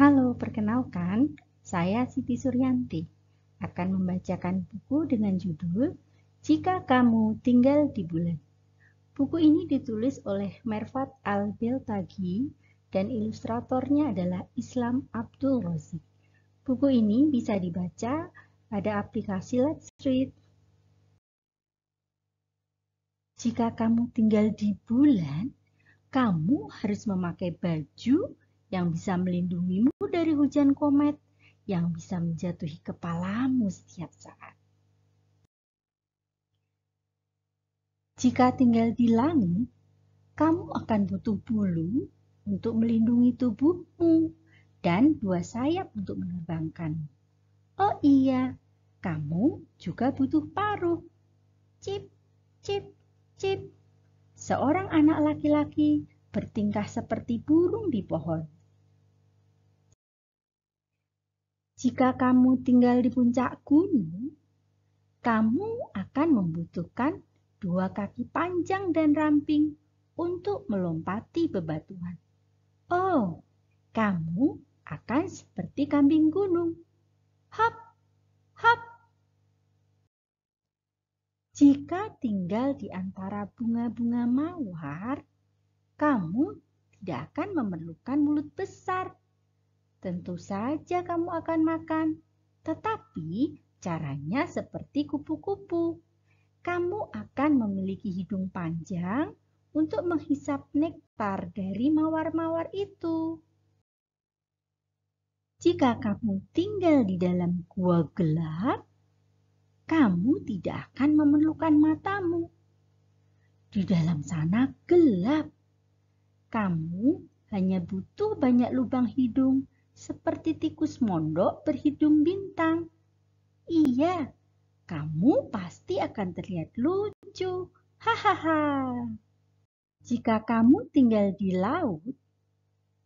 Halo, perkenalkan, saya Siti Suryanti akan membacakan buku dengan judul Jika Kamu Tinggal di Bulan. Buku ini ditulis oleh Mervat Al-Beltagi dan ilustratornya adalah Islam Abdul Razik. Buku ini bisa dibaca pada aplikasi Let's Read. Jika kamu tinggal di bulan, kamu harus memakai baju yang bisa melindungimu dari hujan komet yang bisa menjatuhi kepalamu setiap saat. Jika tinggal di langit, kamu akan butuh bulu untuk melindungi tubuhmu dan dua sayap untuk menerbangkan. Oh iya, kamu juga butuh paruh. Cip, cip, cip. Seorang anak laki-laki bertingkah seperti burung di pohon Jika kamu tinggal di puncak gunung, kamu akan membutuhkan dua kaki panjang dan ramping untuk melompati bebatuan. Oh, kamu akan seperti kambing gunung. Hop, hop. Jika tinggal di antara bunga-bunga mawar, kamu tidak akan memerlukan mulut besar Tentu saja kamu akan makan, tetapi caranya seperti kupu-kupu. Kamu akan memiliki hidung panjang untuk menghisap nektar dari mawar-mawar itu. Jika kamu tinggal di dalam gua gelap, kamu tidak akan memerlukan matamu. Di dalam sana gelap. Kamu hanya butuh banyak lubang hidung seperti tikus mondok berhidung bintang. Iya, kamu pasti akan terlihat lucu. Hahaha. Jika kamu tinggal di laut,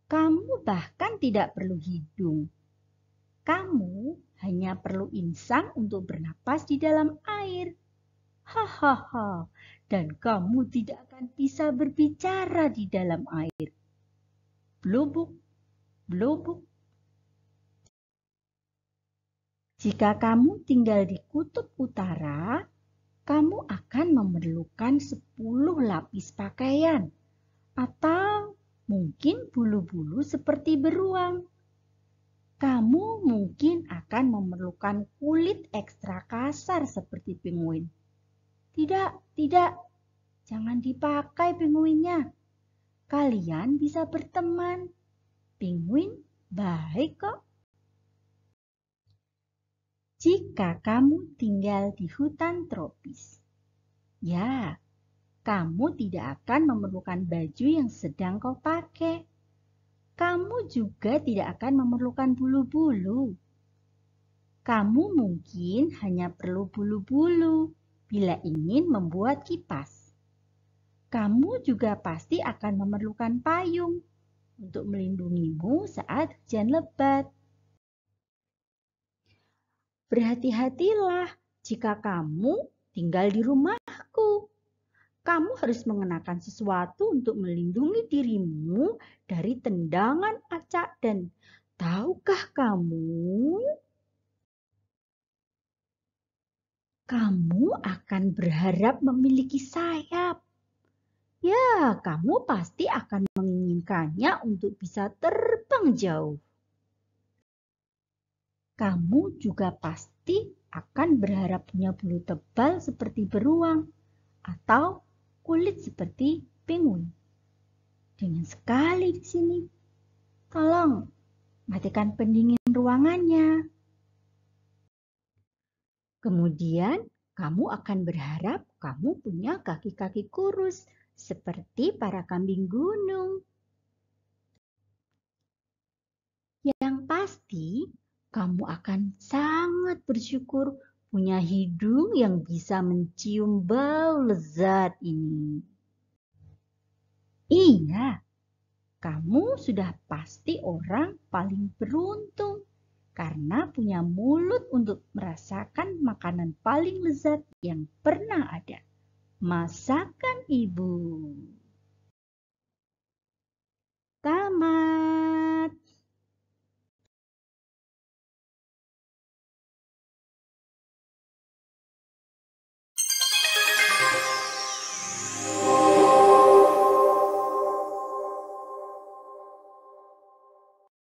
kamu bahkan tidak perlu hidung. Kamu hanya perlu insang untuk bernapas di dalam air. Hahaha. Dan kamu tidak akan bisa berbicara di dalam air. Blubuk, blubuk, Jika kamu tinggal di kutub utara, kamu akan memerlukan 10 lapis pakaian atau mungkin bulu-bulu seperti beruang. Kamu mungkin akan memerlukan kulit ekstra kasar seperti penguin. Tidak, tidak, jangan dipakai penguinnya. Kalian bisa berteman. Penguin baik kok jika kamu tinggal di hutan tropis. Ya, kamu tidak akan memerlukan baju yang sedang kau pakai. Kamu juga tidak akan memerlukan bulu-bulu. Kamu mungkin hanya perlu bulu-bulu bila ingin membuat kipas. Kamu juga pasti akan memerlukan payung untuk melindungimu saat hujan lebat. Berhati-hatilah jika kamu tinggal di rumahku. Kamu harus mengenakan sesuatu untuk melindungi dirimu dari tendangan acak dan tahukah kamu? Kamu akan berharap memiliki sayap. Ya, kamu pasti akan menginginkannya untuk bisa terbang jauh kamu juga pasti akan berharap punya bulu tebal seperti beruang atau kulit seperti penguin. Dengan sekali di sini, tolong matikan pendingin ruangannya. Kemudian, kamu akan berharap kamu punya kaki-kaki kurus seperti para kambing gunung. Yang pasti, kamu akan sangat bersyukur punya hidung yang bisa mencium bau lezat ini. Iya, kamu sudah pasti orang paling beruntung karena punya mulut untuk merasakan makanan paling lezat yang pernah ada. Masakan ibu.